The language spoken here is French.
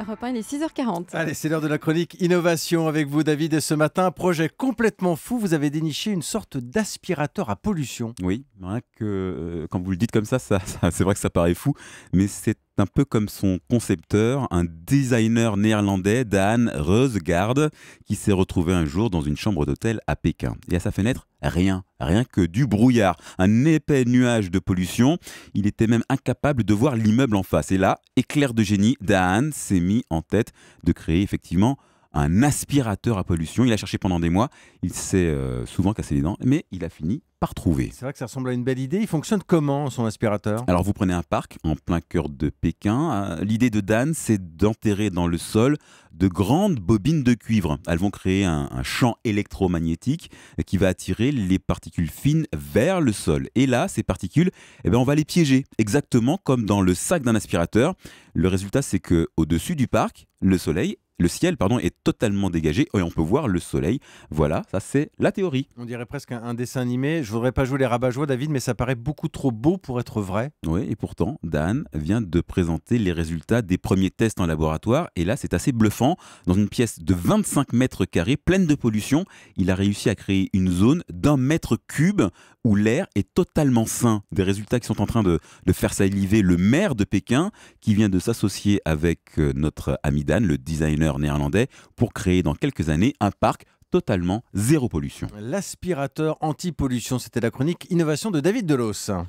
Europe il est 6h40. Allez, c'est l'heure de la chronique Innovation avec vous, David. Et ce matin, projet complètement fou. Vous avez déniché une sorte d'aspirateur à pollution. Oui, rien hein, que euh, quand vous le dites comme ça c'est vrai que ça paraît fou, mais c'est un peu comme son concepteur, un designer néerlandais, Dan Reusgaard, qui s'est retrouvé un jour dans une chambre d'hôtel à Pékin. Et à sa fenêtre, rien, rien que du brouillard, un épais nuage de pollution. Il était même incapable de voir l'immeuble en face. Et là, éclair de génie, Dan s'est mis en tête de créer effectivement un aspirateur à pollution. Il a cherché pendant des mois, il s'est euh, souvent cassé les dents, mais il a fini par trouver. C'est vrai que ça ressemble à une belle idée. Il fonctionne comment son aspirateur Alors vous prenez un parc en plein cœur de Pékin. Euh, l'idée de Dan, c'est d'enterrer dans le sol de grandes bobines de cuivre. Elles vont créer un, champ électromagnétique qui va attirer les particules fines vers le sol. Et là, ces particules, eh ben, on va les piéger, exactement comme dans le sac d'un aspirateur. Le résultat, c'est que au dessus du parc, le soleil le ciel pardon, est totalement dégagé et on peut voir le soleil. Voilà, ça c'est la théorie. On dirait presque un, dessin animé. Je voudrais pas jouer les rabat-joie, David, mais ça paraît beaucoup trop beau pour être vrai. Oui, et pourtant, Dan vient de présenter les résultats des premiers tests en laboratoire. Et là, c'est assez bluffant. Dans une pièce de 25 mètres carrés, pleine de pollution, il a réussi à créer une zone d'un mètre cube où l'air est totalement sain. Des résultats qui sont en train de, de faire saliver le maire de Pékin, qui vient de s'associer avec euh, notre ami Dan, le designer néerlandais pour créer dans quelques années un parc totalement zéro pollution. L'aspirateur anti-pollution, c'était la chronique innovation de David Delos.